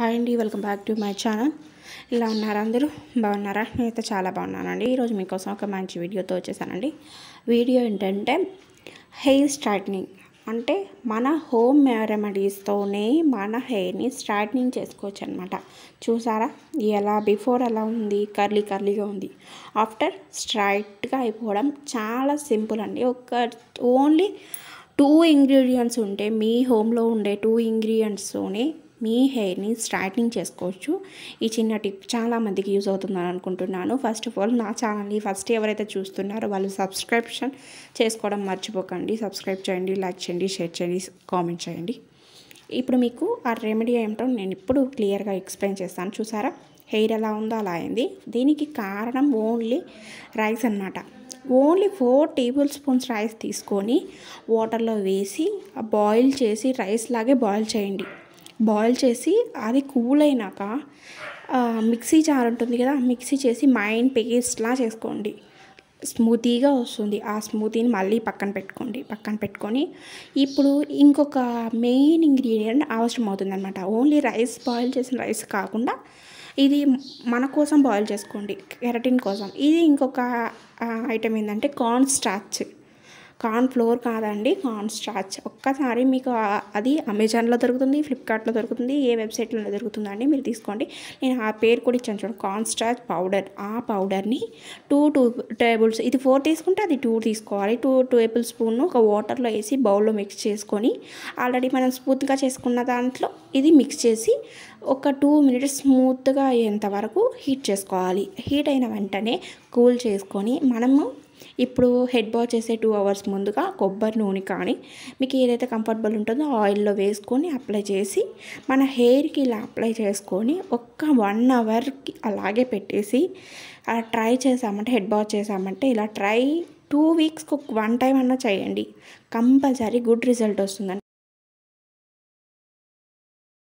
hi అండి welcome back to my channel ఇలా ఉన్నారా అందరూ బాగున్నారా నేనైతే చాలా బాగున్నానండి ఈరోజు మీకోసం ఒక మంచి వీడియోతో వచ్చేసానండి వీడియో ఏంటంటే హెయిర్ స్ట్రైట్నింగ్ అంటే మన హోమ్ రెమెడీస్తోనే మన హెయిర్ని స్ట్రైట్నింగ్ చేసుకోవచ్చు అనమాట చూసారా ఎలా బిఫోర్ ఎలా ఉంది కర్లీ కర్లీగా ఉంది ఆఫ్టర్ స్ట్రైట్గా అయిపోవడం చాలా సింపుల్ అండి ఒక ఓన్లీ టూ ఇంగ్రీడియంట్స్ ఉంటే మీ హోమ్లో ఉండే టూ ఇంగ్రీడియంట్స్తోనే మీ హెయిర్ని స్ట్రైట్నింగ్ చేసుకోవచ్చు ఈ చిన్న టిప్ చాలామందికి యూజ్ అవుతుందని అనుకుంటున్నాను ఫస్ట్ ఆఫ్ ఆల్ నా ఛానల్ని ఫస్ట్ ఎవరైతే చూస్తున్నారో వాళ్ళు సబ్స్క్రిప్షన్ చేసుకోవడం మర్చిపోకండి సబ్స్క్రైబ్ చేయండి లైక్ చేయండి షేర్ చేయండి కామెంట్ చేయండి ఇప్పుడు మీకు ఆ రెమెడీ ఏమిటో నేను ఇప్పుడు క్లియర్గా ఎక్స్ప్లెయిన్ చేస్తాను చూసారా హెయిర్ ఎలా ఉందో అలా అయింది దీనికి కారణం ఓన్లీ రైస్ అనమాట only four tablespoons rice తీసుకొని వాటర్లో వేసి బాయిల్ చేసి రైస్ లాగే బాయిల్ చేయండి బాయిల్ చేసి అది కూల్ అయినాక మిక్సీ జార్ ఉంటుంది కదా మిక్సీ చేసి మైండ్ పేస్ట్లా చేసుకోండి స్మూతీగా వస్తుంది ఆ స్మూతీని మళ్ళీ పక్కన పెట్టుకోండి పక్కన పెట్టుకొని ఇప్పుడు ఇంకొక మెయిన్ ఇంగ్రీడియంట్ అవసరం అవుతుంది అనమాట ఓన్లీ రైస్ బాయిల్ చేసిన రైస్ కాకుండా ఇది మన కోసం బాయిల్ చేసుకోండి కెరటిన్ కోసం ఇది ఇంకొక ఐటమ్ ఏంటంటే కార్న్ స్టార్చ్ కార్న్ ఫ్లోర్ కాదండి కార్న్ స్టార్చ్ ఒక్కసారి మీకు అది అమెజాన్లో దొరుకుతుంది ఫ్లిప్కార్ట్లో దొరుకుతుంది ఏ వెబ్సైట్లో దొరుకుతుందండి మీరు తీసుకోండి నేను ఆ పేరు కూడా ఇచ్చాను చూడండి కార్న్ స్టార్చ్ పౌడర్ ఆ పౌడర్ని టూ టూ టేబుల్స్ ఇది ఫోర్ తీసుకుంటే అది టూ తీసుకోవాలి టూ టేబుల్ స్పూన్ ఒక వాటర్లో వేసి బౌల్లో మిక్స్ చేసుకొని ఆల్రెడీ మనం స్మూత్గా చేసుకున్న దాంట్లో ఇది మిక్స్ చేసి ఒక టూ మినిట్స్ స్మూత్గా అయ్యేంత వరకు హీట్ చేసుకోవాలి హీట్ అయిన వెంటనే కూల్ చేసుకొని మనము ఇప్పుడు హెడ్ బాత్ చేసే టూ అవర్స్ ముందుగా కొబ్బరి నూనె కానీ మీకు ఏదైతే కంఫర్టబుల్ ఉంటుందో ఆయిల్లో వేసుకొని అప్లై చేసి మన హెయిర్కి ఇలా అప్లై చేసుకొని ఒక్క వన్ అవర్కి అలాగే పెట్టేసి అలా ట్రై చేసామంటే హెడ్ బాత్ చేసామంటే ఇలా ట్రై టూ వీక్స్కి ఒక వన్ టైం అన్నా చేయండి కంపల్సరీ గుడ్ రిజల్ట్ వస్తుందండి